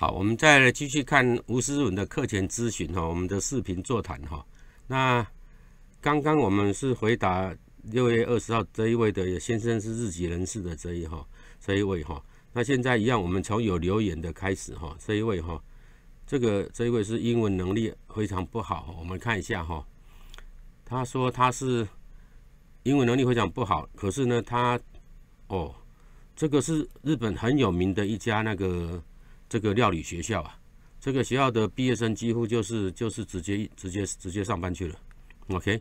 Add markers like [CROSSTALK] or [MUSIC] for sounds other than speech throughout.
好，我们再来继续看吴思文的课前咨询哈，我们的视频座谈哈。那刚刚我们是回答六月二十号这一位的先生是日籍人士的这一哈这一位哈。那现在一样，我们从有留言的开始哈，这一位哈，这个这一位是英文能力非常不好，我们看一下哈。他说他是英文能力非常不好，可是呢他哦，这个是日本很有名的一家那个。这个料理学校啊，这个学校的毕业生几乎就是就是直接直接直接上班去了。OK，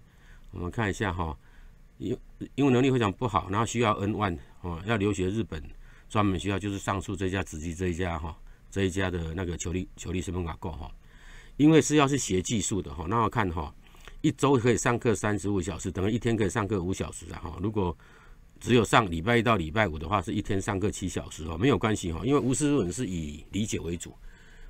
我们看一下哈，因因为能力非常不好，然后需要 N one 哦，要留学日本，专门需要就是上述这家、子集这一家哈，这一家的那个求力求力身份卡够哈，因为是要是学技术的哈，那我看哈，一周可以上课三十五小时，等于一天可以上课五小时啊哈，如果。只有上礼拜一到礼拜五的话，是一天上课七小时哦，没有关系哈，因为无师日本是以理解为主，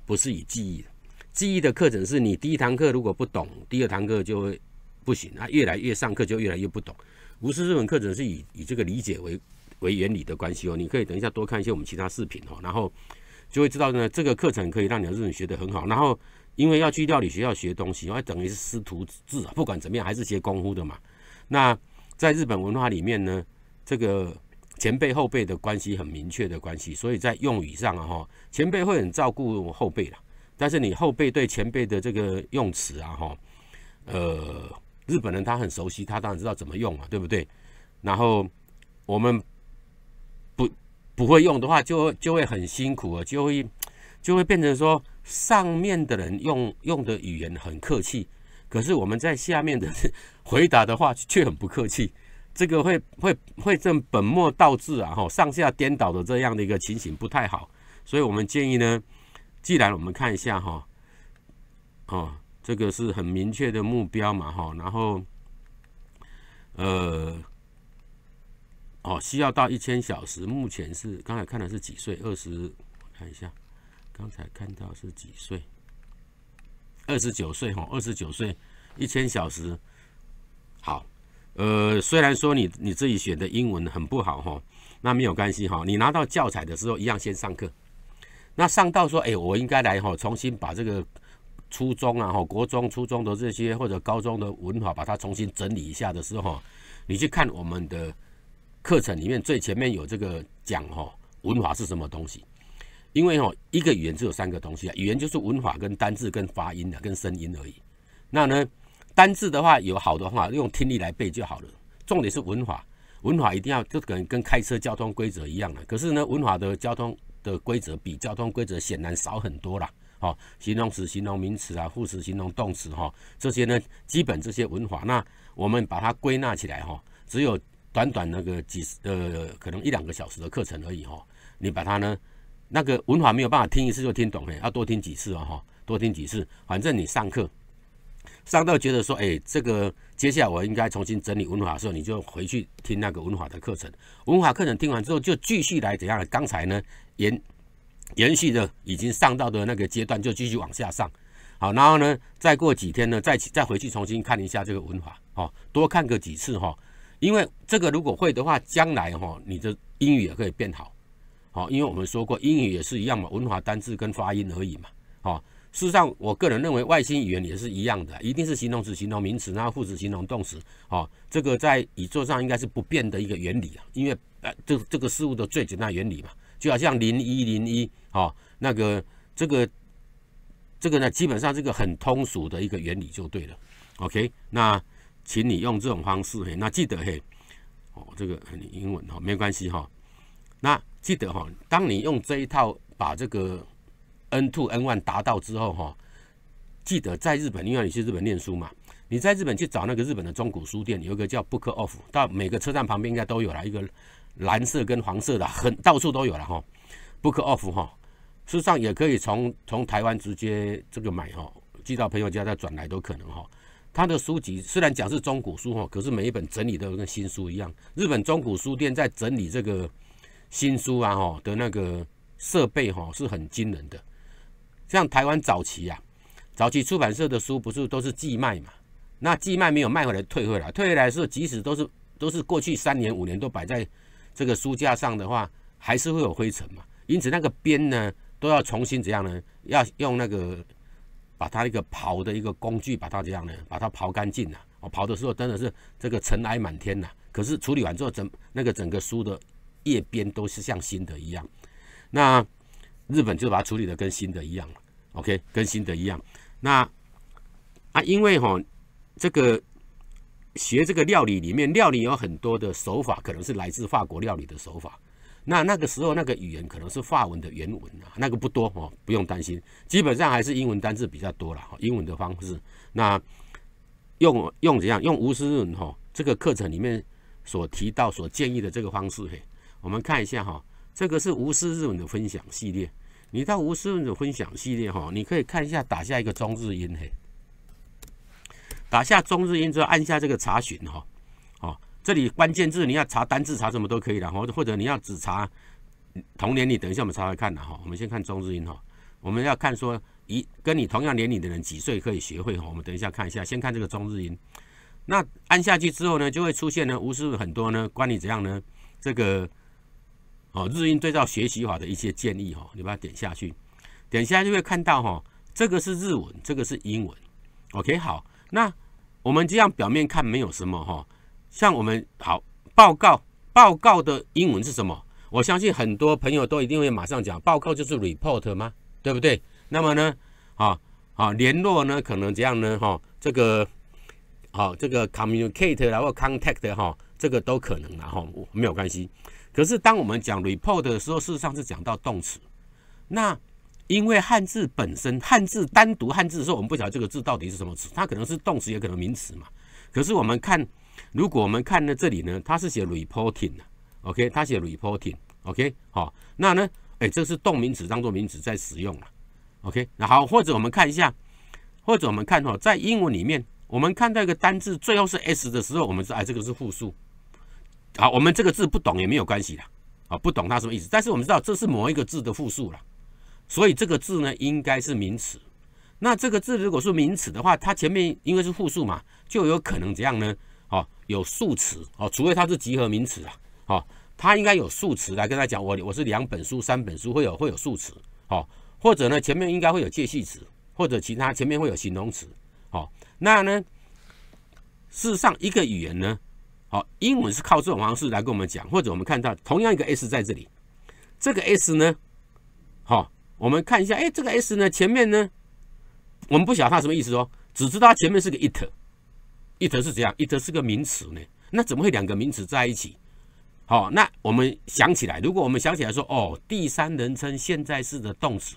不是以记忆的。记忆的课程是你第一堂课如果不懂，第二堂课就会不行，那越来越上课就越来越不懂。无师日本课程是以以这个理解为为原理的关系哦。你可以等一下多看一些我们其他视频哦，然后就会知道呢，这个课程可以让你的日本学得很好。然后因为要去料理学校学东西，因为等于是师徒制啊，不管怎么样还是学功夫的嘛。那在日本文化里面呢？这个前辈后辈的关系很明确的关系，所以在用语上啊，哈，前辈会很照顾后辈啦，但是你后辈对前辈的这个用词啊，哈，呃，日本人他很熟悉，他当然知道怎么用啊，对不对？然后我们不不会用的话，就就会很辛苦啊，就会就会变成说，上面的人用用的语言很客气，可是我们在下面的 [LAUGHS] 回答的话却很不客气。这个会会会正本末倒置啊，哈，上下颠倒的这样的一个情形不太好，所以我们建议呢，既然我们看一下哈，哦，这个是很明确的目标嘛，哈，然后，呃，哦，需要到一千小时，目前是刚才看的是几岁？二十，看一下，刚才看到是几岁？二十九岁，哈，二十九岁一千小时，好。呃，虽然说你你自己选的英文很不好哈，那没有关系哈。你拿到教材的时候，一样先上课。那上到说，哎，我应该来哈，重新把这个初中啊，哈，国中、初中的这些或者高中的文法，把它重新整理一下的时候你去看我们的课程里面最前面有这个讲哈，文法是什么东西。因为哈，一个语言只有三个东西啊，语言就是文法跟单字跟发音的跟声音而已。那呢？单字的话有好的话，用听力来背就好了。重点是文法，文法一定要，就可能跟开车交通规则一样的。可是呢，文法的交通的规则比交通规则显然少很多了。哦，形容词、形容名词啊、副词、形容动词哈，这些呢，基本这些文法，那我们把它归纳起来哈，只有短短那个几十呃，可能一两个小时的课程而已哈。你把它呢，那个文法没有办法听一次就听懂哎，要多听几次啊哈，多听几次，反正你上课。上到觉得说，哎，这个接下来我应该重新整理文法的时候，你就回去听那个文法的课程。文法课程听完之后，就继续来怎样？刚才呢，延延续的已经上到的那个阶段，就继续往下上。好，然后呢，再过几天呢，再再回去重新看一下这个文法，哈，多看个几次，哈，因为这个如果会的话，将来哈，你的英语也可以变好，好，因为我们说过英语也是一样嘛，文法单字跟发音而已嘛，好。事实上，我个人认为外星语言也是一样的，一定是形容词、形容名词，然后副词、形容动词，哦，这个在宇宙上应该是不变的一个原理啊，因为呃，这这个事物的最简单原理嘛，就好像零一零一，哦，那个这个这个呢，基本上这个很通俗的一个原理就对了。OK，那请你用这种方式，嘿，那记得嘿，哦，这个很英文哈，没关系哈，那记得哈，当你用这一套把这个。N two N one 达到之后哈，记得在日本，因为你去日本念书嘛，你在日本去找那个日本的中古书店，有一个叫 Book Off，到每个车站旁边应该都有了一个蓝色跟黄色的，很到处都有了哈。Book Off 哈，事实上也可以从从台湾直接这个买哈，寄到朋友家再转来都可能哈。他的书籍虽然讲是中古书哈，可是每一本整理的跟新书一样。日本中古书店在整理这个新书啊哈的那个设备哈是很惊人的。像台湾早期啊，早期出版社的书不是都是寄卖嘛？那寄卖没有卖回来，退回来，退回来的时候，即使都是都是过去三年五年都摆在这个书架上的话，还是会有灰尘嘛。因此那个边呢，都要重新怎样呢？要用那个把它一个刨的一个工具把它这样呢，把它刨干净了。我刨的时候真的是这个尘埃满天呐。可是处理完之后，整那个整个书的页边都是像新的一样。那。日本就把它处理的跟新的一样了，OK，跟新的一样。那啊，因为哈，这个学这个料理里面，料理有很多的手法，可能是来自法国料理的手法。那那个时候那个语言可能是法文的原文啊，那个不多哈，不用担心。基本上还是英文单字比较多了哈，英文的方式。那用用怎样？用吴思润哈，这个课程里面所提到、所建议的这个方式，嘿，我们看一下哈。这个是无私日文的分享系列，你到无私日文的分享系列哈，你可以看一下打下一个中日音嘿，打下中日音之后，按下这个查询哈，哦，这里关键字你要查单字查什么都可以的哈，或者你要只查同年，你等一下我们查查看的哈，我们先看中日音哈，我们要看说一跟你同样年龄的人几岁可以学会哈，我们等一下看一下，先看这个中日音，那按下去之后呢，就会出现呢，吴思很多呢，关你怎样呢，这个。哦，日英对照学习法的一些建议哈，你把它点下去，点下就会看到哈，这个是日文，这个是英文。OK，好，那我们这样表面看没有什么哈，像我们好报告，报告的英文是什么？我相信很多朋友都一定会马上讲，报告就是 report 吗？对不对？那么呢，啊啊，联络呢可能这样呢？哈，这个，哦，这个 communicate 啦或 contact 哈，这个都可能了哈，没有关系。可是，当我们讲 report 的时候，事实上是讲到动词。那因为汉字本身，汉字单独汉字的时候，我们不晓得这个字到底是什么词，它可能是动词，也可能名词嘛。可是我们看，如果我们看呢这里呢，它是写 reporting 的，OK，它写 reporting，OK，好，那呢，哎，这是动名词当做名词在使用了，OK。那好，或者我们看一下，或者我们看哈，在英文里面，我们看到一个单字最后是 s 的时候，我们知道哎，这个是复数。好，我们这个字不懂也没有关系的，啊，不懂它什么意思。但是我们知道这是某一个字的复数了，所以这个字呢应该是名词。那这个字如果是名词的话，它前面因为是复数嘛，就有可能怎样呢？哦，有数词哦，除非它是集合名词啊，哦，它应该有数词来跟他讲我我是两本书、三本书会有会有数词，哦，或者呢前面应该会有介系词，或者其他前面会有形容词，哦，那呢事实上一个语言呢？好，英文是靠这种方式来跟我们讲，或者我们看到同样一个 s 在这里，这个 s 呢，好，我们看一下，哎，这个 s 呢，前面呢，我们不晓得它什么意思哦，只知道它前面是个 it，it 是怎样，it 是个名词呢，那怎么会两个名词在一起？好，那我们想起来，如果我们想起来说，哦，第三人称现在式的动词，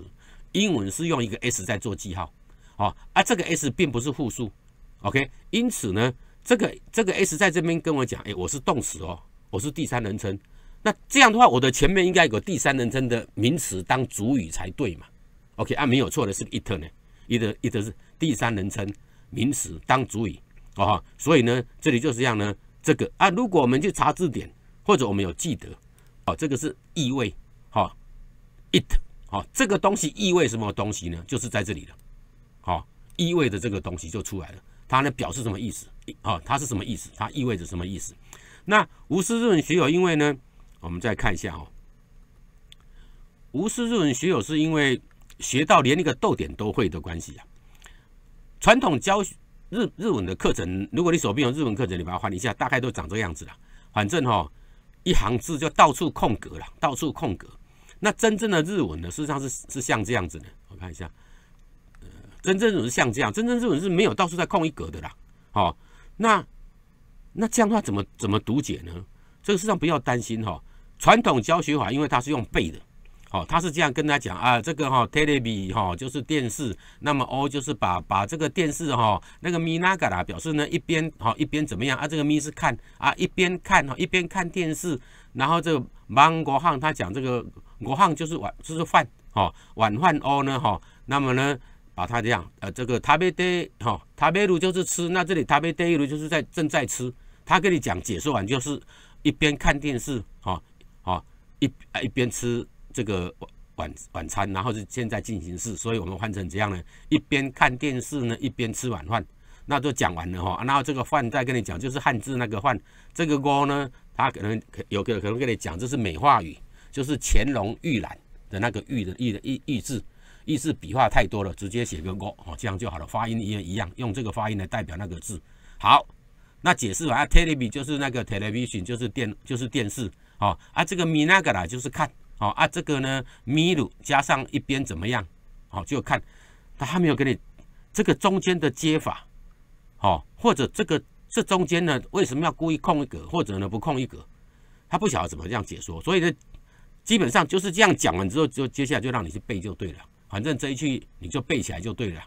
英文是用一个 s 在做记号，哦，啊，这个 s 并不是复数，OK，因此呢。这个这个 s 在这边跟我讲，哎，我是动词哦，我是第三人称，那这样的话，我的前面应该有个第三人称的名词当主语才对嘛。OK，啊，没有错的是 it 呢，it it 是第三人称名词当主语，哦所以呢，这里就是这样呢。这个啊，如果我们去查字典，或者我们有记得，哦，这个是意味，哈，it 哈，这个东西意味什么东西呢？就是在这里了，哦，意味的这个东西就出来了，它呢表示什么意思？哦，它是什么意思？它意味着什么意思？那无师日文学友，因为呢，我们再看一下哦。无师日文学友是因为学到连那个逗点都会的关系啊。传统教日日文的课程，如果你手边有日文课程，你把它翻一下，大概都长这样子啦。反正哈，一行字就到处空格了，到处空格。那真正的日文呢，实际上是是像这样子的。我看一下，真正日文像这样，真正日文是没有到处在空一格的啦。哦，那，那这样的话怎么怎么读解呢？这个事实上不要担心哈，传统教学法因为它是用背的，哦，它是这样跟他讲啊，这个哈テレビ哈就是电视，那么 O 就是把把这个电视哈那个ミナガ啦表示呢一边哈一边怎么样啊？这个 mi 是看啊，一边看哈一边看电视，然后这个芒果汉他讲这个国汉就是晚就是饭哦，晚饭 O 呢哈，那么呢？啊，他这样，呃，这个食べで，哈，食べる就是吃，那这里食べでいる就是在正在吃。他跟你讲解释完，就是一边看电视，哈，哈，一啊一边吃这个晚晚餐，然后是现在进行式。所以我们换成这样呢？一边看电视呢，一边吃晚饭，那就讲完了哈。然后这个饭再跟你讲，就是汉字那个饭，这个锅呢，他可能有个可能跟你讲，这是美化语，就是乾隆御览的那个御的御的御字。意思笔画太多了，直接写个 o 哦，这样就好了。发音一一样，用这个发音来代表那个字。好，那解释完啊，television 就是那个 television 就是电就是电视哦啊，这个 mi 那个啦就是看哦啊，这个呢 m i 加上一边怎么样哦就看，他还没有给你这个中间的接法哦，或者这个这中间呢为什么要故意空一格，或者呢不空一格，他不晓得怎么这样解说，所以呢基本上就是这样讲完之后，就接下来就让你去背就对了。反正这一句你就背起来就对了。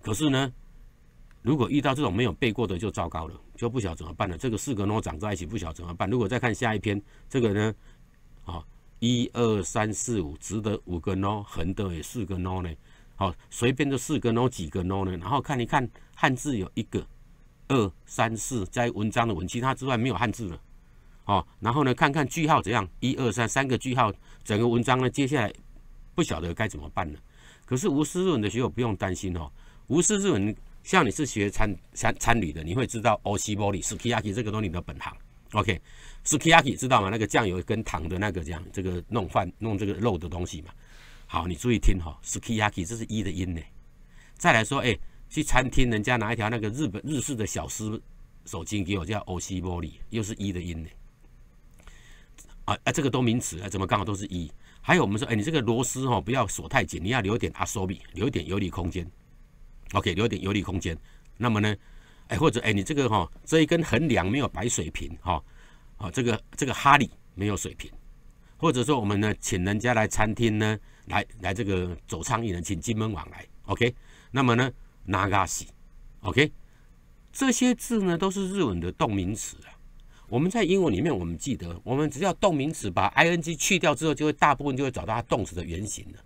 可是呢，如果遇到这种没有背过的就糟糕了，就不晓得怎么办了。这个四个 no 长在一起，不晓得怎么办。如果再看下一篇，这个呢，啊，一二三四五，直的五个 no，横的也四个 no 呢。好，随便就四个 no 几个 no 呢？然后看一看汉字有一个，二三四，在文章的文其他之外没有汉字了。哦，然后呢，看看句号怎样，一二三三个句号，整个文章呢，接下来不晓得该怎么办了。可是无师日文的学友不用担心哦，无师日文像你是学参参参旅的，你会知道 o 西玻璃 s kaki i 这个东西你的本行，OK，是 kaki i 知道吗？那个酱油跟糖的那个这样，这个弄饭弄这个肉的东西嘛。好，你注意听哈，是 kaki i 这是一的音呢。再来说，哎，去餐厅人家拿一条那个日本日式的小丝手巾给我，叫欧 o 玻璃，又是一的音呢。啊啊，这个都名词，啊，怎么刚好都是一？还有我们说，哎，你这个螺丝哈，不要锁太紧，你要留点阿缩比，留点游离空间。OK，留点游离空间。那么呢，哎，或者哎，你这个哈，这一根横梁没有摆水平哈，啊，这个这个哈里没有水平。或者说我们呢，请人家来餐厅呢，来来这个走苍蝇呢，请金门往来，OK。那么呢，nagashi，OK，这些字呢都是日文的动名词啊。我们在英文里面，我们记得，我们只要动名词把 I N G 去掉之后，就会大部分就会找到它动词的原型了。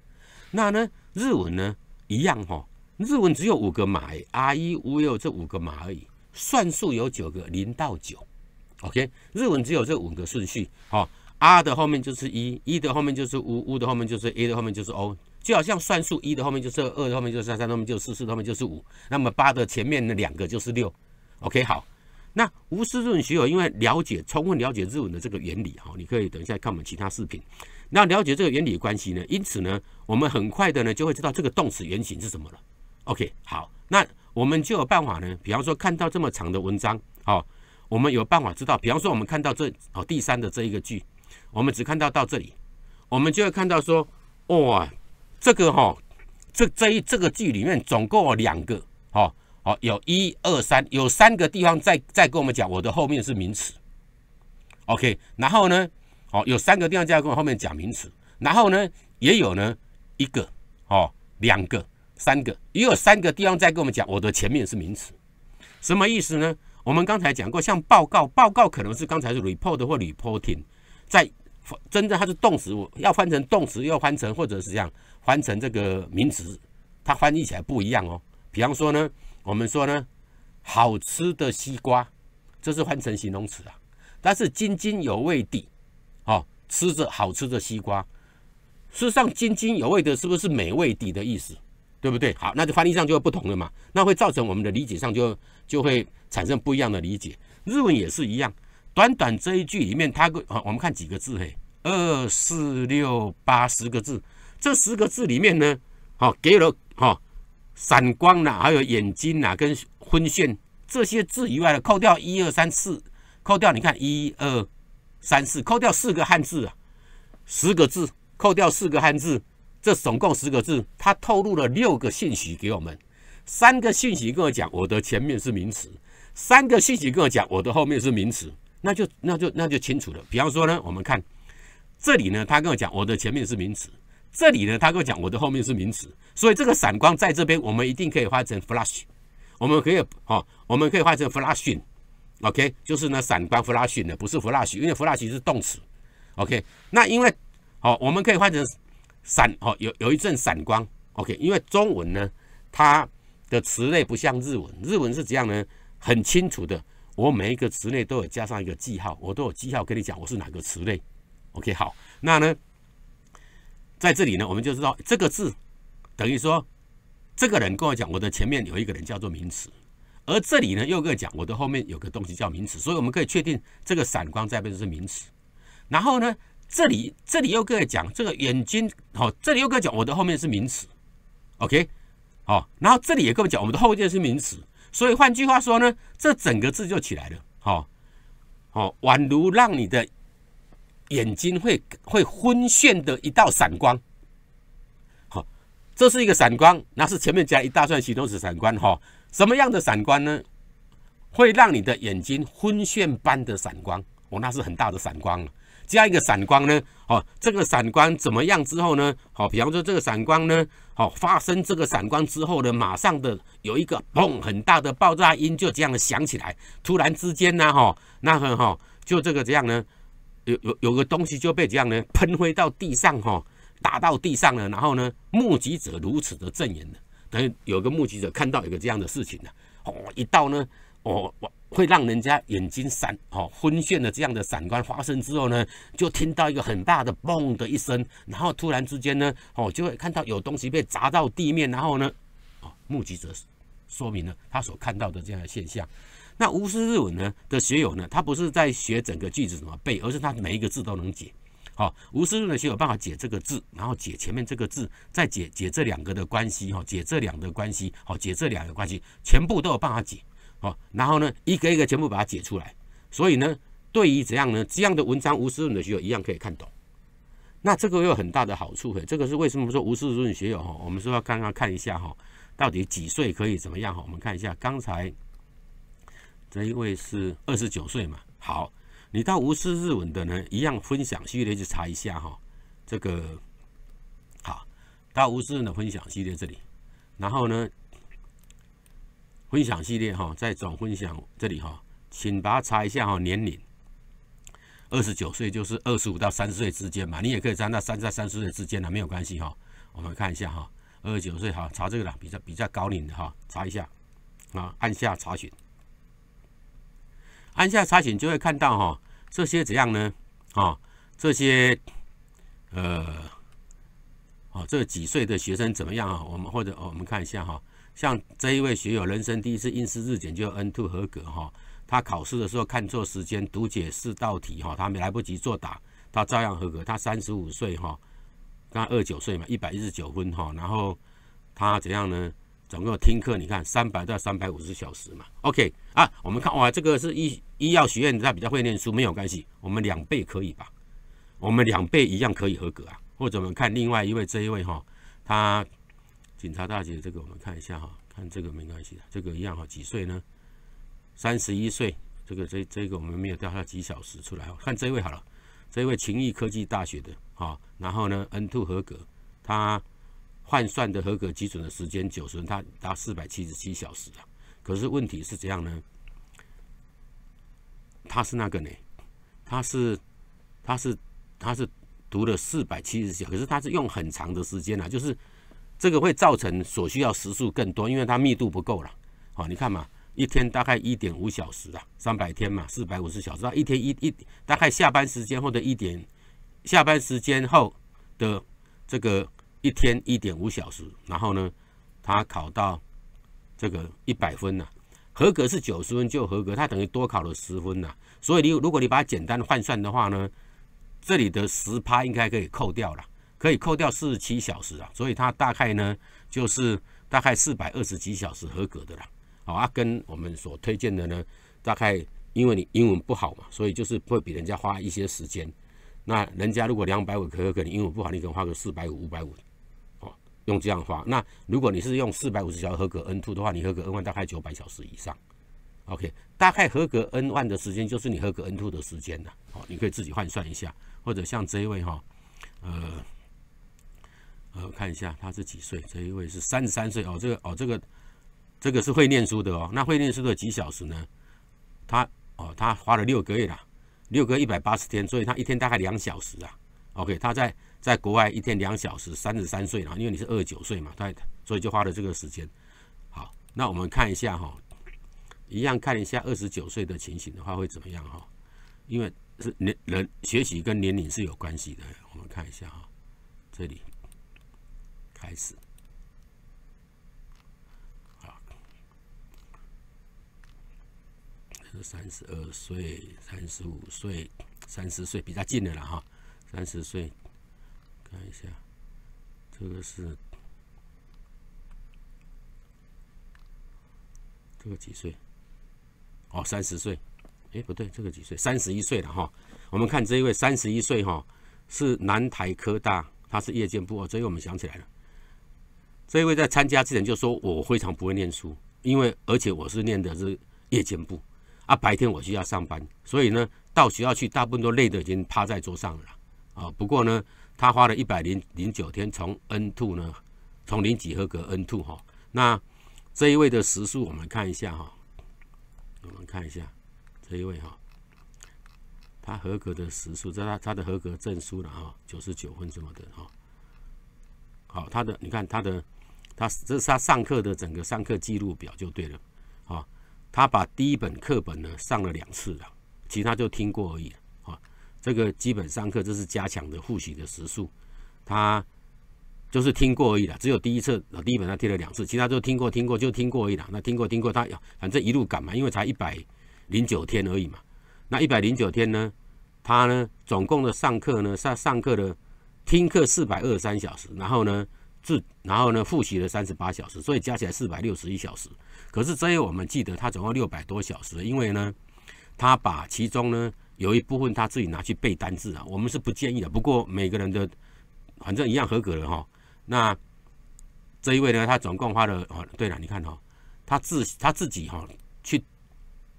那呢，日文呢一样哈，日文只有五个码 a R、E、U、有这五个码而已。算术有九个，零到九。OK，日文只有这五个顺序，哈，R 的后面就是一，一的后面就是五，五的后面就是 A 的后面就是 O，就好像算术一的后面就是二，二的后面就是三，三后面就是四，四后面就是五，那么八的前面那两个就是六。OK，好。那吴思润学友因为了解充分了解日文的这个原理，哈，你可以等一下看我们其他视频。那了解这个原理的关系呢？因此呢，我们很快的呢就会知道这个动词原型是什么了。OK，好，那我们就有办法呢，比方说看到这么长的文章，哦，我们有办法知道，比方说我们看到这哦第三的这一个句，我们只看到到这里，我们就会看到说，哇，这个哈，这这一这个句里面总共两个，哈。好，有一二三，有三个地方在在跟我们讲，我的后面是名词，OK。然后呢，好，有三个地方在跟我后面讲名词。然后呢，也有呢一个，哦，两个，三个，也有三个地方在跟我们讲，我的前面是名词。什么意思呢？我们刚才讲过，像报告，报告可能是刚才是 report 或 reporting，在真正它是动词，我要翻成动词，要翻成或者是这样翻成这个名词，它翻译起来不一样哦。比方说呢。我们说呢，好吃的西瓜，这是换成形容词啊。但是津津有味地，哦，吃着好吃的西瓜，吃上津津有味的是不是美味的的意思？对不对？好，那就翻译上就会不同了嘛。那会造成我们的理解上就就会产生不一样的理解。日文也是一样，短短这一句里面，它个，我们看几个字嘿，二四六八十个字，这十个字里面呢，好给了哈。闪光呐，还有眼睛呐，跟昏眩这些字以外的，扣掉一二三四，扣掉你看一二三四，扣掉四个汉字啊，十个字扣掉四个汉字，这总共十个字，他透露了六个信息给我们，三个信息跟我讲我的前面是名词，三个信息跟我讲我的后面是名词，那就那就那就清楚了。比方说呢，我们看这里呢，他跟我讲我的前面是名词。这里呢，他跟我讲，我的后面是名词，所以这个闪光在这边，我们一定可以换成 flash，我们可以哦，我们可以换成 flashin，OK，就是呢，闪光 flashin 的，不是 flash，因为 flash 是动词，OK，那因为哦，我们可以换成闪哦，有有一阵闪光，OK，因为中文呢，它的词类不像日文，日文是怎样呢，很清楚的，我每一个词类都有加上一个记号，我都有记号，跟你讲我是哪个词类，OK，好，那呢？在这里呢，我们就知道这个字，等于说，这个人跟我讲，我的前面有一个人叫做名词，而这里呢又跟我讲，我的后面有个东西叫名词，所以我们可以确定这个闪光在背是名词。然后呢，这里这里又跟我讲这个眼睛，哦，这里又跟我讲我的后面是名词，OK，哦，然后这里也跟我讲我们的后面是名词，所以换句话说呢，这整个字就起来了，好，好，宛如让你的。眼睛会会昏眩的一道闪光，好，这是一个闪光，那是前面加一大串形容词闪光，哈，什么样的闪光呢？会让你的眼睛昏眩般的闪光，哦，那是很大的闪光了。一个闪光呢，哦，这个闪光怎么样之后呢？好，比方说这个闪光呢，哦，发生这个闪光之后呢，马上的有一个砰很大的爆炸音就这样响起来，突然之间呢，哈，那个哈，就这个这样呢。有有有个东西就被这样呢喷灰到地上哈，打到地上了，然后呢，目击者如此的证言呢，等于有个目击者看到一个这样的事情呢，哦，一道呢，哦，我会让人家眼睛闪，哦，昏眩的这样的闪光发生之后呢，就听到一个很大的嘣的一声，然后突然之间呢，哦，就会看到有东西被砸到地面，然后呢，哦，目击者说明了他所看到的这样的现象。那无师日文呢的学友呢，他不是在学整个句子怎么背，而是他每一个字都能解。好，无师日文的学友办法解这个字，然后解前面这个字，再解解这两个的关系，哈，解这两个关系，好，解这两个关系，全部都有办法解，好，然后呢，一个一个全部把它解出来。所以呢，对于怎样呢，这样的文章，无师日文的学友一样可以看懂。那这个有很大的好处，嘿，这个是为什么说无师日文学友哈？我们说刚刚看一下哈，到底几岁可以怎么样哈？我们看一下刚才。这一位是二十九岁嘛？好，你到无私日文的呢，一样分享系列去查一下哈。这个好，到无私思的分享系列这里，然后呢，分享系列哈，再转分享这里哈，请把它查一下哈，年龄二十九岁就是二十五到三十岁之间嘛，你也可以在那三到三十岁之间的，没有关系哈。我们看一下哈，二十九岁哈，查这个了，比较比较高龄的哈，查一下啊，按下查询。按下查询就会看到哈，这些怎样呢？啊，这些，呃，哦，这几岁的学生怎么样啊？我们或者我们看一下哈，像这一位学友，人生第一次应试日检就 N two 合格哈，他考试的时候看错时间，读解四道题哈，他没来不及作答，他照样合格。他三十五岁哈，刚二九岁嘛，一百一十九分哈，然后他怎样呢？总共听课，你看三百到三百五十小时嘛，OK 啊，我们看哇，这个是医医药学院，他比较会念书，没有关系，我们两倍可以吧？我们两倍一样可以合格啊。或者我们看另外一位，这一位哈，他警察大姐，这个我们看一下哈，看这个没关系的，这个一样哈，几岁呢？三十一岁，这个这这个我们没有调查几小时出来哦。看这位好了，这位勤谊科技大学的，好，然后呢 N two 合格，他。换算的合格基准的时间，九十它它达四百七十七小时啊。可是问题是怎样呢？他是那个呢？他是，他是，他是读了四百七十小时，可是他是用很长的时间啊。就是这个会造成所需要时数更多，因为它密度不够了。好，你看嘛，一天大概一点五小时啊，三百天嘛，四百五十小时，他一天一一大概下班时间后的一点，下班时间后的这个。一天一点五小时，然后呢，他考到这个一百分了，合格是九十分就合格，他等于多考了十分呐。所以你如果你把它简单换算的话呢，这里的十趴应该可以扣掉了，可以扣掉四十七小时啊。所以他大概呢就是大概四百二十几小时合格的啦。好，啊，跟我们所推荐的呢，大概因为你英文不好嘛，所以就是会比人家花一些时间。那人家如果两百五可，可你英文不好，你可能花个四百五、五百五。用这样画。那如果你是用四百五十小时合格 N two 的话，你合格 N one 大概九百小时以上，OK，大概合格 N one 的时间就是你合格 N two 的时间了。好，你可以自己换算一下，或者像这一位哈，呃呃，看一下他是几岁？这一位是三十三岁哦，这个哦这个这个是会念书的哦，那会念书的几小时呢？他哦他花了六个月啦，六个一百八十天，所以他一天大概两小时啊。OK，他在。在国外一天两小时，三十三岁了，因为你是二十九岁嘛，他所以就花了这个时间。好，那我们看一下哈，一样看一下二十九岁的情形的话会怎么样哈？因为是年人学习跟年龄是有关系的，我们看一下哈，这里开始，好，三十二岁、三十五岁、三十岁比较近的了哈，三十岁。看一下，这个是这个几岁？哦，三十岁。哎，不对，这个几岁？三十一岁了哈。我们看这一位三十一岁哈，是南台科大，他是夜间部哦。这我们想起来了，这一位在参加之前就说，我非常不会念书，因为而且我是念的是夜间部啊，白天我需要上班，所以呢，到学校去大部分都累得已经趴在桌上了啊。不过呢，他花了一百零零九天，从 N two 呢，从零几合格 N two 哈，那这一位的时数我们看一下哈，我们看一下这一位哈，他合格的时数，这他他的合格证书了哈，九十九分什么的哈，好，他的你看他的，他这是他上课的整个上课记录表就对了，啊，他把第一本课本呢上了两次了，其他就听过而已。这个基本上课，这是加强的复习的时数，他就是听过而已啦，只有第一次呃第一本上听了两次，其他都听过听过就听过而已啦。那听过听过他，反正一路赶嘛，因为才一百零九天而已嘛。那一百零九天呢，他呢总共的上课呢上上课的听课四百二十三小时，然后呢自然后呢复习了三十八小时，所以加起来四百六十一小时。可是这我们记得他总共六百多小时，因为呢他把其中呢。有一部分他自己拿去背单字啊，我们是不建议的。不过每个人的反正一样合格了哈。那这一位呢，他总共花了哦，对了，你看哦，他自他自己哈去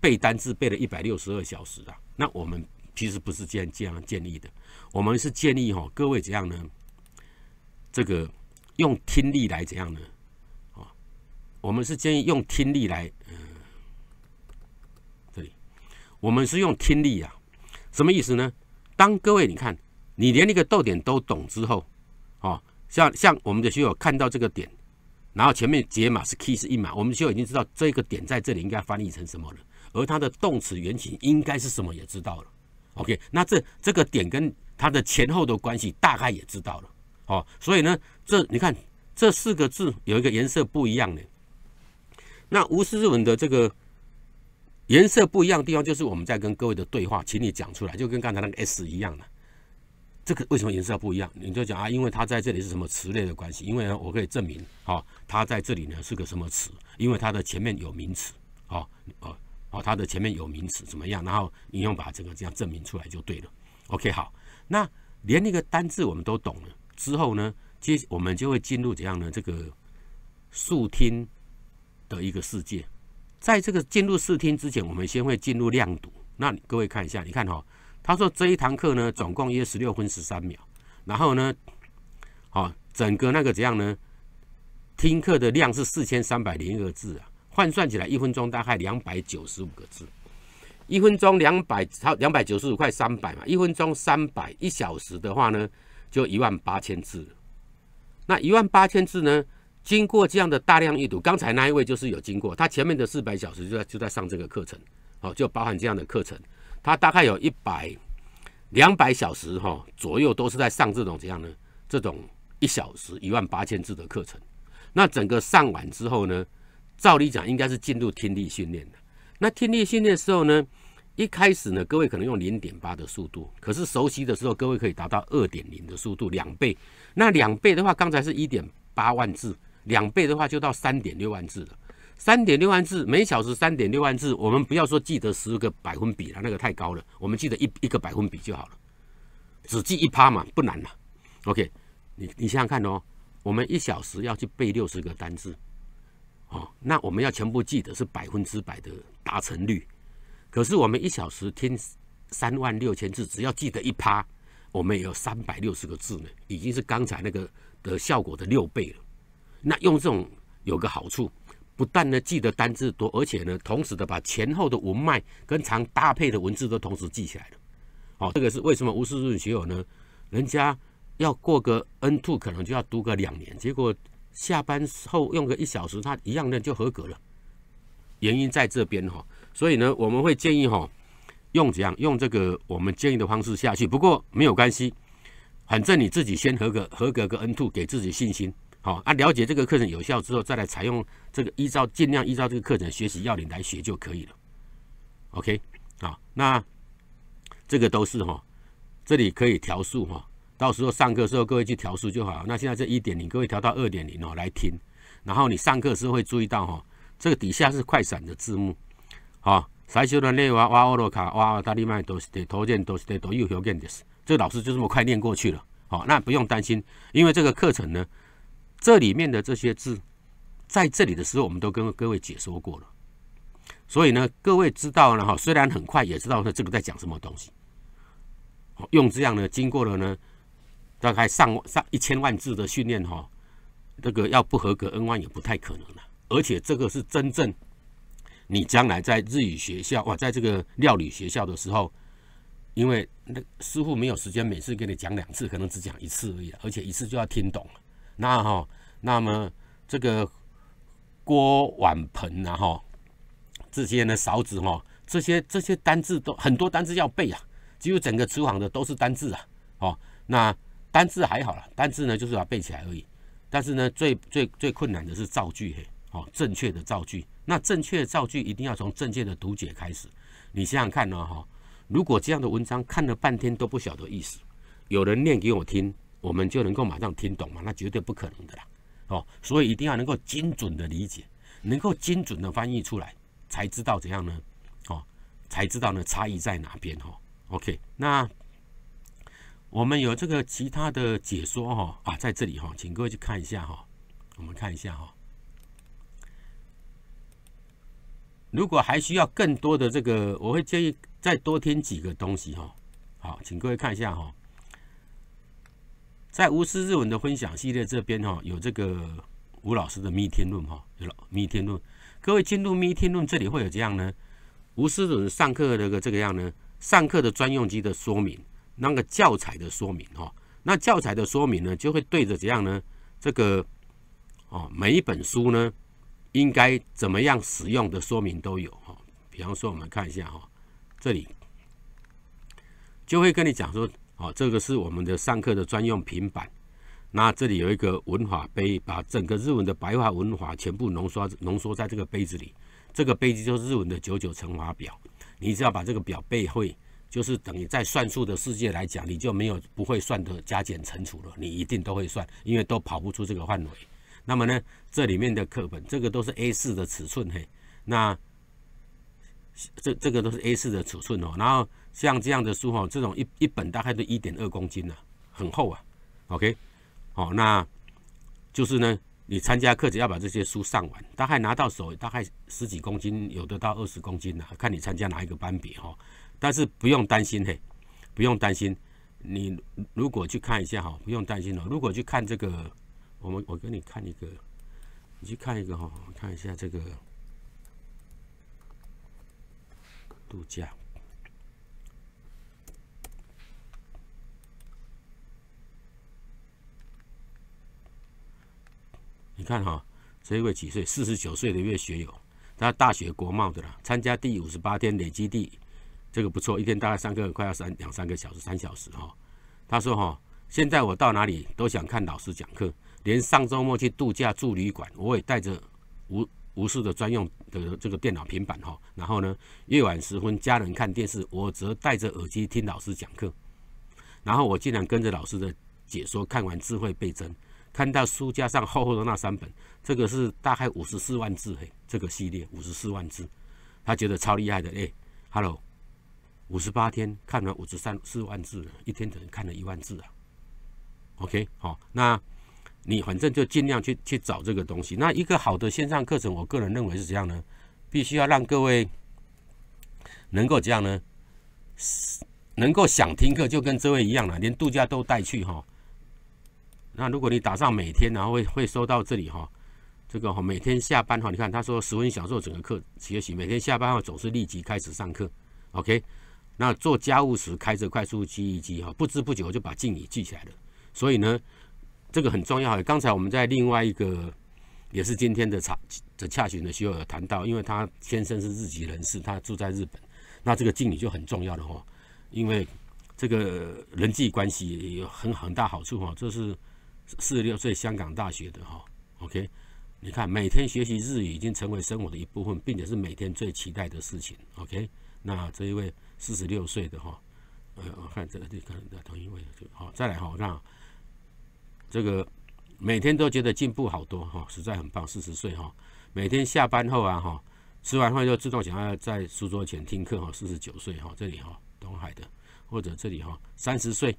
背单字背了一百六十二小时啊。那我们其实不是这样这样建议的，我们是建议哈各位怎样呢？这个用听力来怎样呢？啊，我们是建议用听力来，嗯，对，我们是用听力啊。什么意思呢？当各位你看，你连那个逗点都懂之后，哦，像像我们的学友看到这个点，然后前面解码是 key 是一码，我们学友已经知道这个点在这里应该翻译成什么了，而它的动词原型应该是什么也知道了。OK，那这这个点跟它的前后的关系大概也知道了。哦，所以呢，这你看这四个字有一个颜色不一样呢，那吴思之文的这个。颜色不一样的地方就是我们在跟各位的对话，请你讲出来，就跟刚才那个 S 一样的。这个为什么颜色不一样？你就讲啊，因为它在这里是什么词类的关系？因为呢，我可以证明哦，它在这里呢是个什么词？因为它的前面有名词，哦，哦，哦，它的前面有名词，怎么样？然后你用把这个这样证明出来就对了。OK，好，那连那个单字我们都懂了之后呢，接我们就会进入怎样呢？这个速听的一个世界。在这个进入试听之前，我们先会进入量读。那各位看一下，你看哈，他说这一堂课呢，总共约十六分十三秒。然后呢，好，整个那个怎样呢？听课的量是四千三百零个字啊，换算起来一分钟大概两百九十五个字。一分钟两百，好，两百九十五块三百嘛。一分钟三百，一小时的话呢，就一万八千字。那一万八千字呢？经过这样的大量阅读，刚才那一位就是有经过，他前面的四百小时就在就在上这个课程，哦，就包含这样的课程，他大概有一百两百小时哈左右都是在上这种怎样呢？这种一小时一万八千字的课程。那整个上完之后呢，照理讲应该是进入听力训练的。那听力训练的时候呢，一开始呢，各位可能用零点八的速度，可是熟悉的时候，各位可以达到二点零的速度，两倍。那两倍的话，刚才是一点八万字。两倍的话就到三点六万字了，三点六万字每小时三点六万字，我们不要说记得十个百分比了，那个太高了，我们记得一一个百分比就好了，只记一趴嘛，不难了。OK，你你想想看哦，我们一小时要去背六十个单字，哦，那我们要全部记得是百分之百的达成率，可是我们一小时听三万六千字，只要记得一趴，我们也有三百六十个字呢，已经是刚才那个的效果的六倍了。那用这种有个好处，不但呢记得单字多，而且呢同时的把前后的文脉跟常搭配的文字都同时记起来了。好，这个是为什么吴思润学友呢？人家要过个 N two 可能就要读个两年，结果下班后用个一小时，他一样的就合格了。原因在这边哈，所以呢我们会建议哈，用怎样用这个我们建议的方式下去。不过没有关系，反正你自己先合格合格个 N two，给自己信心。好啊，了解这个课程有效之后，再来采用这个，依照尽量依照这个课程学习要领来学就可以了。OK，好，那这个都是哈，这里可以调速哈，到时候上课时候各位去调速就好。那现在这一点零，各位调到二点零哦，来听。然后你上课时候会注意到哈，这个底下是快闪的字幕，啊，塞修的内瓦瓦欧罗卡哇大利麦多斯德多见多斯德多又学更迭，这老师就这么快念过去了。好，那不用担心，因为这个课程呢。这里面的这些字，在这里的时候，我们都跟各位解说过了，所以呢，各位知道了哈。虽然很快也知道呢，这个在讲什么东西，用这样的经过了呢，大概上上一千万字的训练哈，这个要不合格 N 万也不太可能了。而且这个是真正你将来在日语学校哇，在这个料理学校的时候，因为那师傅没有时间，每次给你讲两次，可能只讲一次而已，而且一次就要听懂，那哈。那么这个锅碗盆，然后这些呢勺子哈，这些这些单字都很多单字要背啊。几乎整个厨房的都是单字啊。哦，那单字还好了，单字呢就是要背起来而已。但是呢，最最最困难的是造句嘿。哦，正确的造句，那正确的造句一定要从正确的读解开始。你想想看呢，哈，如果这样的文章看了半天都不晓得意思，有人念给我听，我们就能够马上听懂吗？那绝对不可能的啦。哦，所以一定要能够精准的理解，能够精准的翻译出来，才知道怎样呢？哦，才知道呢差异在哪边哈。OK，那我们有这个其他的解说哈啊，在这里哈，请各位去看一下哈。我们看一下哈，如果还需要更多的这个，我会建议再多听几个东西哈。好，请各位看一下哈。在无师日文的分享系列这边哈，有这个吴老师的《密天论》哈，有《密天论》。各位进入《密天论》这里会有这样呢？吴师总上课的个这个样呢？上课的专用机的说明，那个教材的说明哈。那教材的说明呢，就会对着这样呢？这个哦，每一本书呢，应该怎么样使用的说明都有哈。比方说，我们看一下哈，这里就会跟你讲说。哦，这个是我们的上课的专用平板。那这里有一个文法杯，把整个日文的白话文法全部浓缩浓缩在这个杯子里。这个杯子就是日文的九九乘法表。你只要把这个表背会，就是等于在算数的世界来讲，你就没有不会算的加减乘除了。你一定都会算，因为都跑不出这个范围。那么呢，这里面的课本，这个都是 A 四的尺寸嘿。那这这个都是 A 四的尺寸哦，然后。像这样的书哈，这种一一本大概都一点二公斤呢，很厚啊。OK，好，那就是呢，你参加课程要把这些书上完，大概拿到手大概十几公斤，有的到二十公斤呢，看你参加哪一个班别哈。但是不用担心嘿，不用担心。你如果去看一下哈，不用担心了。如果去看这个，我们我给你看一个，你去看一个哈，看一下这个度假。你看哈，这一位几岁？四十九岁的岳学友，他大学国贸的啦，参加第五十八天累积第，这个不错，一天大概上课快要三两三个小时，三小时哈。他说哈，现在我到哪里都想看老师讲课，连上周末去度假住旅馆，我也带着无无数的专用的这个电脑平板哈。然后呢，夜晚时分家人看电视，我则戴着耳机听老师讲课，然后我竟然跟着老师的解说看完，智慧倍增。看到书架上厚厚的那三本，这个是大概五十四万字，嘿，这个系列五十四万字，他觉得超厉害的，哎，Hello，五十八天看了五十三四万字了，一天等于看了一万字啊，OK，好，那你反正就尽量去去找这个东西。那一个好的线上课程，我个人认为是这样呢，必须要让各位能够这样呢？能够想听课就跟这位一样了，连度假都带去哈。那如果你打上每天，然后会会收到这里哈，这个哈每天下班哈，你看他说十分享受整个课学习，每天下班哦、总是立即开始上课，OK。那做家务时开着快速记忆机哈，不知不觉就把敬语记起来了。所以呢，这个很重要啊。刚才我们在另外一个也是今天的查的茶的呢，希有谈到，因为他先生是日籍人士，他住在日本，那这个敬语就很重要了哈，因为这个人际关系有很很大好处哈，这是。四十六岁，香港大学的哈，OK，你看每天学习日语已经成为生活的一部分，并且是每天最期待的事情，OK。那这一位四十六岁的哈，呃，看这个这可能同一位，好再来哈，我看这个每天都觉得进步好多哈，实在很棒。四十岁哈，每天下班后啊哈，吃完饭就自动想要在书桌前听课哈。四十九岁哈，这里哈，东海的或者这里哈，三十岁。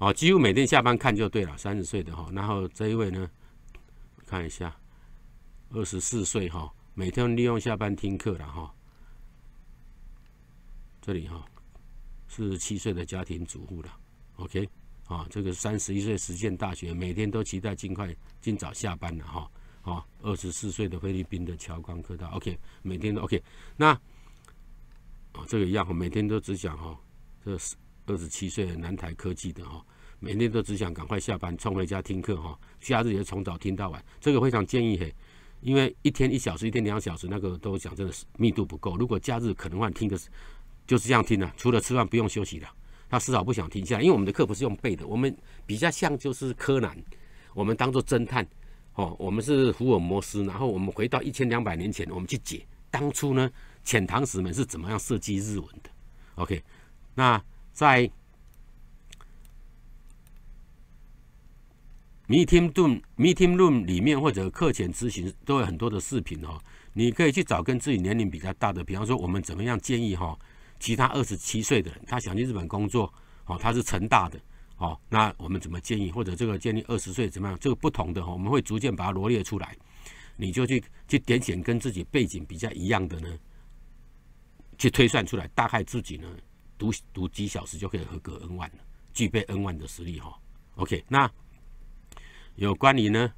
哦，几乎每天下班看就对了，三十岁的哈。然后这一位呢，看一下，二十四岁哈，每天利用下班听课了哈。这里哈，十七岁的家庭主妇了。OK，啊，这个三十一岁，实践大学，每天都期待尽快尽早下班了哈。哦，二十四岁的菲律宾的乔光科大，OK，每天都 OK。那啊，这个一样，每天都只讲哈，这是。二十七岁的南台科技的哈，每天都只想赶快下班冲回家听课哈。假日也是从早听到晚，这个非常建议嘿，因为一天一小时，一天两小时那个都想真的是密度不够。如果假日可能换听个，就是这样听的，除了吃饭不用休息的，他丝毫不想听下，因为我们的课不是用背的，我们比较像就是柯南，我们当做侦探哦，我们是福尔摩斯，然后我们回到一千两百年前，我们去解当初呢遣唐使们是怎么样设计日文的。OK，那。在 meeting room meeting room 里面或者课前咨询都有很多的视频哦，你可以去找跟自己年龄比较大的，比方说我们怎么样建议哈，其他二十七岁的人他想去日本工作，哦他是成大的，哦那我们怎么建议或者这个建议二十岁怎么样，这个不同的我们会逐渐把它罗列出来，你就去去点选跟自己背景比较一样的呢，去推算出来大概自己呢。读读几小时就可以合格 N 万了，具备 N 万的实力哈。OK，那有关你呢，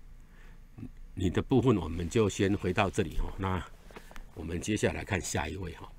你的部分我们就先回到这里哈。那我们接下来看下一位哈。